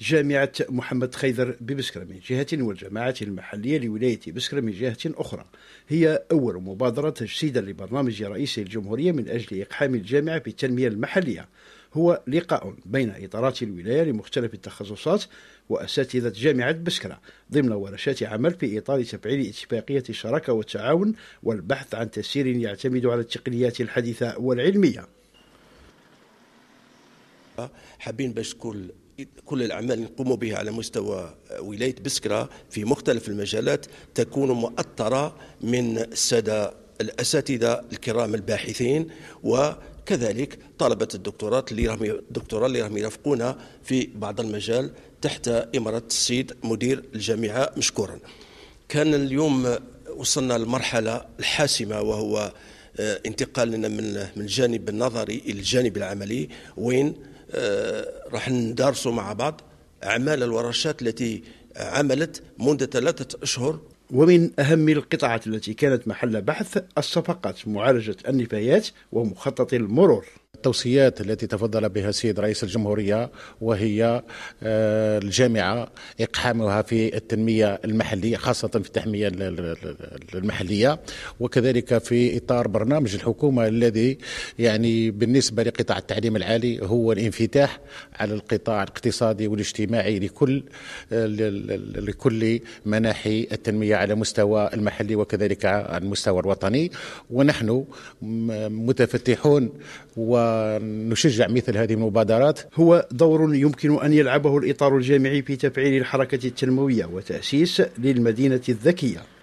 جامعة محمد خيدر ببسكرة من جهة والجماعة المحلية لولاية بسكرة من جهة أخرى هي أول مبادرة تجسيدا لبرنامج رئيس الجمهورية من أجل إقحام الجامعة بالتنمية المحلية هو لقاء بين إطارات الولاية لمختلف التخصصات وأساتذة جامعة بسكرة ضمن ورشات عمل في إطار تفعيل اتفاقية الشراكة والتعاون والبحث عن تسيير يعتمد على التقنيات الحديثة والعلمية حابين باش كل كل الأعمال اللي نقوم بها على مستوى ولاية بسكرة في مختلف المجالات تكون مؤطره من سدى الأساتذة الكرام الباحثين وكذلك طلبة الدكتورات اللي راهم الدكتوراه اللي راهم يرافقونا في بعض المجال تحت إمارة السيد مدير الجامعة مشكورا كان اليوم وصلنا لمرحلة الحاسمة وهو آه، انتقالنا من من الجانب النظري إلى الجانب العملي وين آه، راح ندرسوا مع بعض أعمال الورشات التي عملت منذ ثلاثة أشهر ومن أهم القطاعات التي كانت محل بحث الصفقات معالجة النفايات ومخطط المرور التوصيات التي تفضل بها السيد رئيس الجمهورية وهي آه، الجامعة إقحامها في التنمية المحلية خاصة في التنمية المحلية وكذلك في إطار برنامج الحكومة الذي يعني بالنسبة لقطاع التعليم العالي هو الانفتاح على القطاع الاقتصادي والاجتماعي لكل آه، لكل مناحي التنمية على مستوى المحلي وكذلك على المستوى الوطني ونحن متفتحون و ونشجع مثل هذه المبادرات هو دور يمكن أن يلعبه الإطار الجامعي في تفعيل الحركة التنموية وتأسيس للمدينة الذكية